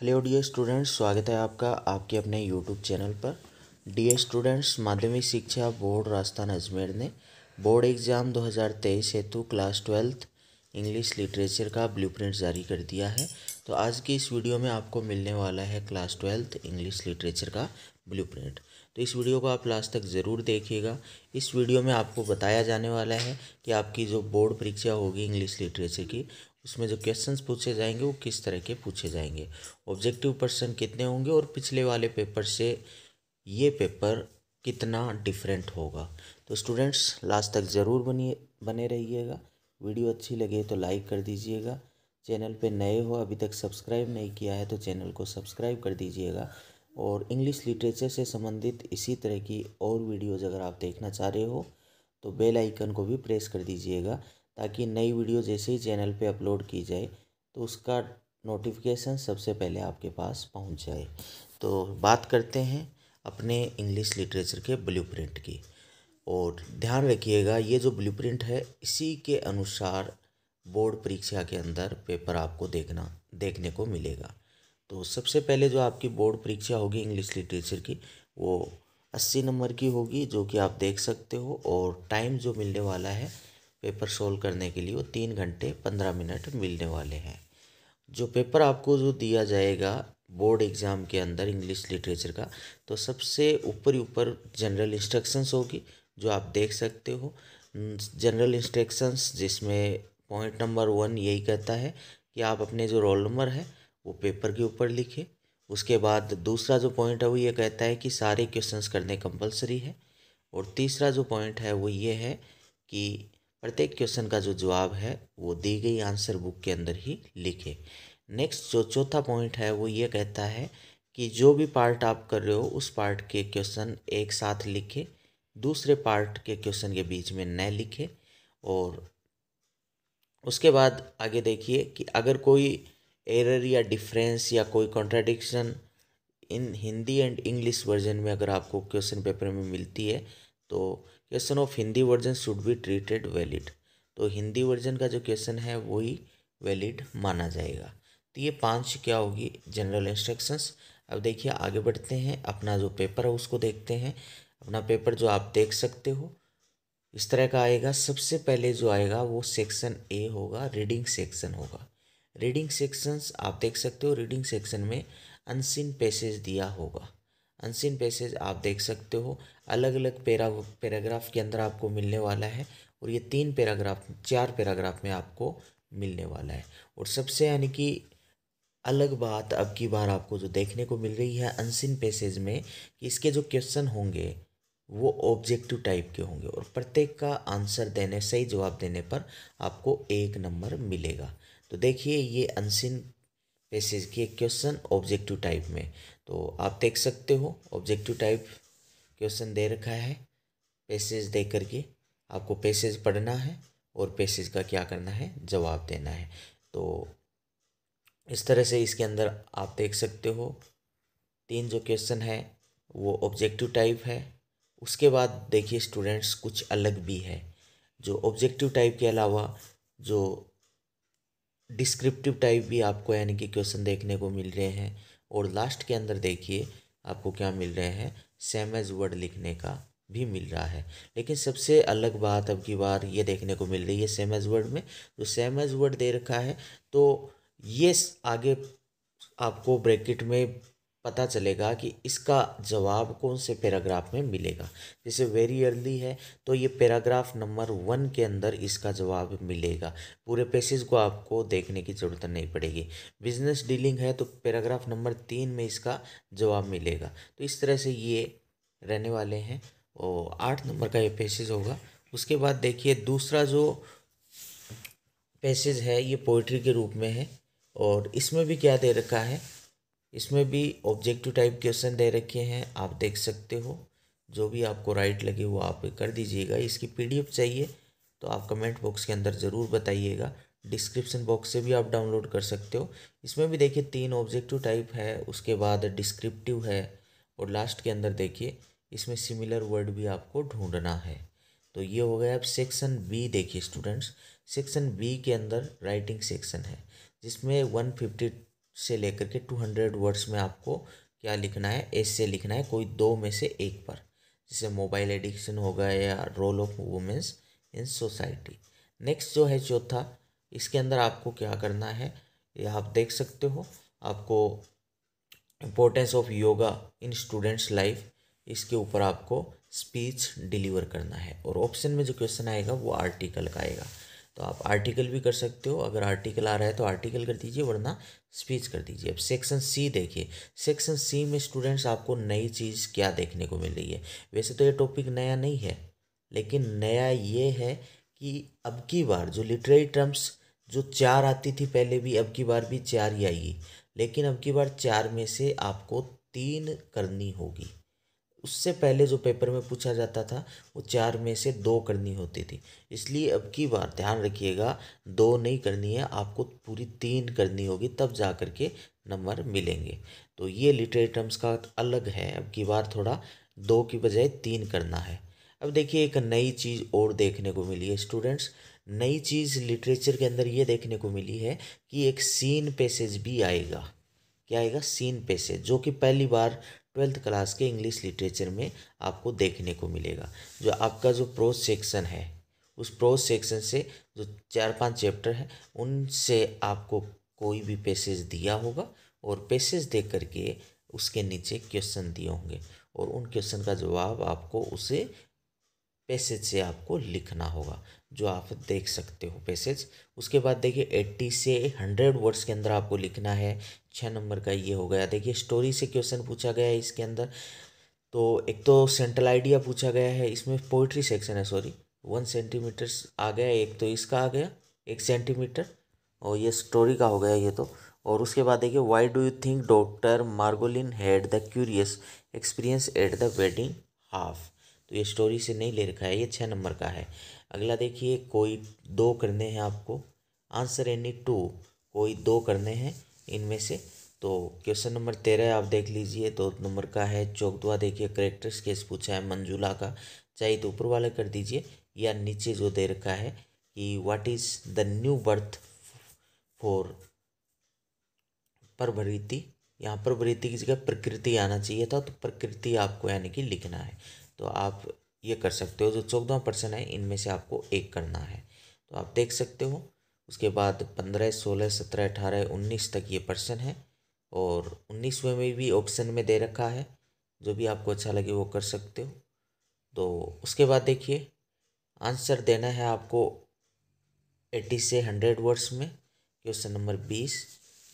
hello dear students स्वागत है आपका आपके अपने यूट्यूब चैनल पर डियर स्टूडेंट्स माध्यमिक शिक्षा बोर्ड राजस्थान अजमेर ने बोर्ड एग्ज़ाम 2023 हेतु क्लास ट्वेल्थ इंग्लिश लिटरेचर का ब्लूप्रिंट जारी कर दिया है तो आज की इस वीडियो में आपको मिलने वाला है क्लास ट्वेल्थ इंग्लिश लिटरेचर का ब्लू तो इस वीडियो को आप लास्ट तक ज़रूर देखिएगा इस वीडियो में आपको बताया जाने वाला है कि आपकी जो बोर्ड परीक्षा होगी इंग्लिश लिटरेचर की उसमें जो क्वेश्चंस पूछे जाएंगे वो किस तरह के पूछे जाएंगे ऑब्जेक्टिव पर्सन कितने होंगे और पिछले वाले पेपर से ये पेपर कितना डिफरेंट होगा तो स्टूडेंट्स लास्ट तक ज़रूर बनिए बने रहिएगा वीडियो अच्छी लगे तो लाइक कर दीजिएगा चैनल पे नए हो अभी तक सब्सक्राइब नहीं किया है तो चैनल को सब्सक्राइब कर दीजिएगा और इंग्लिश लिटरेचर से संबंधित इसी तरह की और वीडियोज़ अगर आप देखना चाह रहे हो तो बेल आइकन को भी प्रेस कर दीजिएगा ताकि नई वीडियो जैसे ही चैनल पे अपलोड की जाए तो उसका नोटिफिकेशन सबसे पहले आपके पास पहुंच जाए तो बात करते हैं अपने इंग्लिश लिटरेचर के ब्लूप्रिंट की और ध्यान रखिएगा ये जो ब्लूप्रिंट है इसी के अनुसार बोर्ड परीक्षा के अंदर पेपर आपको देखना देखने को मिलेगा तो सबसे पहले जो आपकी बोर्ड परीक्षा होगी इंग्लिश लिटरेचर की वो अस्सी नंबर की होगी जो कि आप देख सकते हो और टाइम जो मिलने वाला है पेपर सोल्व करने के लिए वो तीन घंटे पंद्रह मिनट मिलने वाले हैं जो पेपर आपको जो दिया जाएगा बोर्ड एग्ज़ाम के अंदर इंग्लिश लिटरेचर का तो सबसे ऊपर ऊपर जनरल इंस्ट्रक्शंस होगी जो आप देख सकते हो जनरल इंस्ट्रक्शंस जिसमें पॉइंट नंबर वन यही कहता है कि आप अपने जो रोल नंबर है वो पेपर के ऊपर लिखें उसके बाद दूसरा जो पॉइंट है वो ये कहता है कि सारे क्वेश्चंस करने कंपलसरी है और तीसरा जो पॉइंट है वो ये है कि प्रत्येक क्वेश्चन का जो जवाब है वो दी गई आंसर बुक के अंदर ही लिखे नेक्स्ट जो चौथा पॉइंट है वो ये कहता है कि जो भी पार्ट आप कर रहे हो उस पार्ट के क्वेश्चन एक साथ लिखे दूसरे पार्ट के क्वेश्चन के बीच में न लिखे और उसके बाद आगे देखिए कि अगर कोई एरर या डिफरेंस या कोई contradiction in Hindi and English version में अगर आपको क्वेश्चन पेपर में मिलती है तो question of Hindi version should be treated valid तो हिंदी वर्जन का जो क्वेश्चन है वही वैलिड माना जाएगा तो ये पांच क्या होगी जनरल इंस्ट्रक्शंस अब देखिए आगे बढ़ते हैं अपना जो पेपर है उसको देखते हैं अपना पेपर जो आप देख सकते हो इस तरह का आएगा सबसे पहले जो आएगा वो सेक्शन ए होगा रीडिंग सेक्शन होगा रीडिंग सेक्शंस आप देख सकते हो रीडिंग सेक्शन में अनसिन पैसेज दिया होगा अनसिन पैसेज आप देख सकते हो अलग अलग पैरा पैराग्राफ के अंदर आपको मिलने वाला है और ये तीन पैराग्राफ चार पैराग्राफ में आपको मिलने वाला है और सबसे यानी कि अलग बात अब की बार आपको जो देखने को मिल रही है अनसिन पैसेज में कि इसके जो क्वेश्चन होंगे वो ऑब्जेक्टिव टाइप के होंगे और प्रत्येक का आंसर देने सही जवाब देने पर आपको एक नंबर मिलेगा तो देखिए ये अनसिन पैसेज के क्वेश्चन ऑब्जेक्टिव टाइप में तो आप देख सकते हो ऑब्जेक्टिव टाइप क्वेश्चन दे रखा है पैसेज दे करके आपको पैसेज पढ़ना है और पैसेज का क्या करना है जवाब देना है तो इस तरह से इसके अंदर आप देख सकते हो तीन जो क्वेश्चन है वो ऑब्जेक्टिव टाइप है उसके बाद देखिए स्टूडेंट्स कुछ अलग भी है जो ऑब्जेक्टिव टाइप के अलावा जो डिस्क्रिप्टिव टाइप भी आपको यानी कि क्वेश्चन देखने को मिल रहे हैं और लास्ट के अंदर देखिए आपको क्या मिल रहे हैं सेम एज वर्ड लिखने का भी मिल रहा है लेकिन सबसे अलग बात अब की बार ये देखने को मिल रही है सेम एज वर्ड में तो सेम एज वर्ड दे रखा है तो ये आगे आपको ब्रैकेट में पता चलेगा कि इसका जवाब कौन से पैराग्राफ में मिलेगा जैसे वेरी अर्ली है तो ये पैराग्राफ नंबर वन के अंदर इसका जवाब मिलेगा पूरे पैसेज को आपको देखने की ज़रूरत नहीं पड़ेगी बिजनेस डीलिंग है तो पैराग्राफ नंबर तीन में इसका जवाब मिलेगा तो इस तरह से ये रहने वाले हैं और आठ नंबर का ये पेसेज होगा उसके बाद देखिए दूसरा जो पैसेज है ये पोइट्री के रूप में है और इसमें भी क्या दे रखा है इसमें भी ऑब्जेक्टिव टाइप क्वेश्चन दे रखे हैं आप देख सकते हो जो भी आपको राइट लगे वो आप कर दीजिएगा इसकी पीडीएफ चाहिए तो आप कमेंट बॉक्स के अंदर ज़रूर बताइएगा डिस्क्रिप्शन बॉक्स से भी आप डाउनलोड कर सकते हो इसमें भी देखिए तीन ऑब्जेक्टिव टाइप है उसके बाद डिस्क्रिप्टिव है और लास्ट के अंदर देखिए इसमें सिमिलर वर्ड भी आपको ढूंढना है तो ये हो गया अब सेक्शन बी देखिए स्टूडेंट्स सेक्शन बी के अंदर राइटिंग सेक्शन है जिसमें वन फिफ्टी से लेकर के टू हंड्रेड वर्ड्स में आपको क्या लिखना है एस से लिखना है कोई दो में से एक पर जैसे मोबाइल एडिक्शन हो गया या role of womens in society next जो है चौथा इसके अंदर आपको क्या करना है यह आप देख सकते हो आपको importance of yoga in students life इसके ऊपर आपको स्पीच डिलीवर करना है और ऑप्शन में जो क्वेश्चन आएगा वो आर्टिकल का आएगा तो आप आर्टिकल भी कर सकते हो अगर आर्टिकल आ रहा है तो आर्टिकल कर दीजिए वरना स्पीच कर दीजिए अब सेक्शन सी देखिए सेक्शन सी में स्टूडेंट्स आपको नई चीज़ क्या देखने को मिल रही है वैसे तो ये टॉपिक नया नहीं है लेकिन नया ये है कि अब की बार जो लिटरेरी टर्म्स जो चार आती थी पहले भी अब की बार भी चार ही आएगी लेकिन अब की बार चार में से आपको तीन करनी होगी उससे पहले जो पेपर में पूछा जाता था वो चार में से दो करनी होती थी इसलिए अब की बार ध्यान रखिएगा दो नहीं करनी है आपको पूरी तीन करनी होगी तब जा कर के नंबर मिलेंगे तो ये लिटरेरी टर्म्स का अलग है अब की बार थोड़ा दो की बजाय तीन करना है अब देखिए एक नई चीज़ और देखने को मिली है स्टूडेंट्स नई चीज़ लिटरेचर के अंदर ये देखने को मिली है कि एक सीन पैसेज भी आएगा क्या आएगा सीन पैसेज जो कि पहली बार ट्वेल्थ क्लास के इंग्लिश लिटरेचर में आपको देखने को मिलेगा जो आपका जो प्रोज सेक्शन है उस प्रोज सेक्शन से जो चार पांच चैप्टर हैं उनसे आपको कोई भी पैसेज दिया होगा और पैसेज दे करके उसके नीचे क्वेश्चन दिए होंगे और उन क्वेश्चन का जवाब आपको उसे पैसेज से आपको लिखना होगा जो आप देख सकते हो पैसेज उसके बाद देखिए एट्टी से हंड्रेड वर्ड्स के अंदर आपको लिखना है छः नंबर का ये हो गया देखिए स्टोरी से क्वेश्चन पूछा गया है इसके अंदर तो एक तो सेंट्रल आइडिया पूछा गया है इसमें पोइट्री सेक्शन है सॉरी वन सेंटीमीटर्स आ गया एक तो इसका आ गया एक सेंटीमीटर और ये स्टोरी का हो गया ये तो और उसके बाद देखिए why do you think doctor Margolin had the curious experience at the wedding half तो ये स्टोरी से नहीं ले रखा है ये छः नंबर का है अगला देखिए कोई दो करने हैं आपको आंसर एनी टू कोई दो करने हैं इनमें से तो क्वेश्चन नंबर तेरह आप देख लीजिए दो तो नंबर का है चौकदुआ देखिए करेक्टर्स केस पूछा है मंजूला का चाहे तो ऊपर वाला कर दीजिए या नीचे जो दे रखा है कि what is the new birth for परभृति यहाँ पर वृत्ति की जगह प्रकृति आना चाहिए था तो प्रकृति आपको यानी कि लिखना है तो आप ये कर सकते हो जो चौदह पर्सन है इनमें से आपको एक करना है तो आप देख सकते हो उसके बाद पंद्रह सोलह सत्रह अठारह उन्नीस तक ये पर्सन है और उन्नीसवें में भी ऑप्शन में दे रखा है जो भी आपको अच्छा लगे वो कर सकते हो तो उसके बाद देखिए आंसर देना है आपको एट्टी से हंड्रेड वर्ड्स में क्वेश्चन नंबर बीस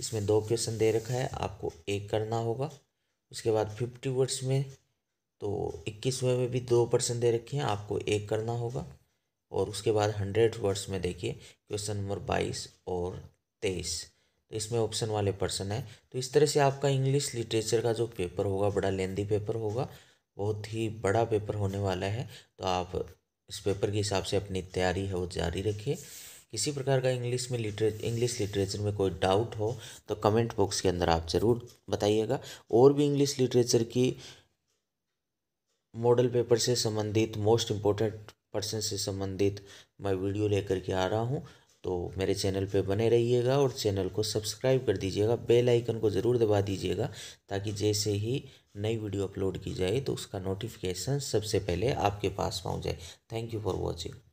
इसमें दो क्वेश्चन दे रखा है आपको एक करना होगा उसके बाद फिफ्टी वर्ड्स में तो इक्कीसवें में भी दो परसेंट दे रखे हैं आपको एक करना होगा और उसके बाद हंड्रेड वर्ड्स में देखिए क्वेश्चन नंबर बाईस और तेईस तो इसमें ऑप्शन वाले पर्सन है तो इस तरह से आपका इंग्लिश लिटरेचर का जो पेपर होगा बड़ा लेंदी पेपर होगा बहुत ही बड़ा पेपर होने वाला है तो आप इस पेपर के हिसाब से अपनी तैयारी है वो जारी रखिए किसी प्रकार का इंग्लिश में लिटरे इंग्लिश लिटरेचर में कोई डाउट हो तो कमेंट बॉक्स के अंदर आप ज़रूर बताइएगा और भी इंग्लिश लिटरेचर की मॉडल पेपर से संबंधित मोस्ट इम्पोर्टेंट पर्सन से संबंधित मैं वीडियो लेकर के आ रहा हूँ तो मेरे चैनल पे बने रहिएगा और चैनल को सब्सक्राइब कर दीजिएगा बेल आइकन को ज़रूर दबा दीजिएगा ताकि जैसे ही नई वीडियो अपलोड की जाए तो उसका नोटिफिकेशन सबसे पहले आपके पास पहुँच जाए थैंक यू फॉर वॉचिंग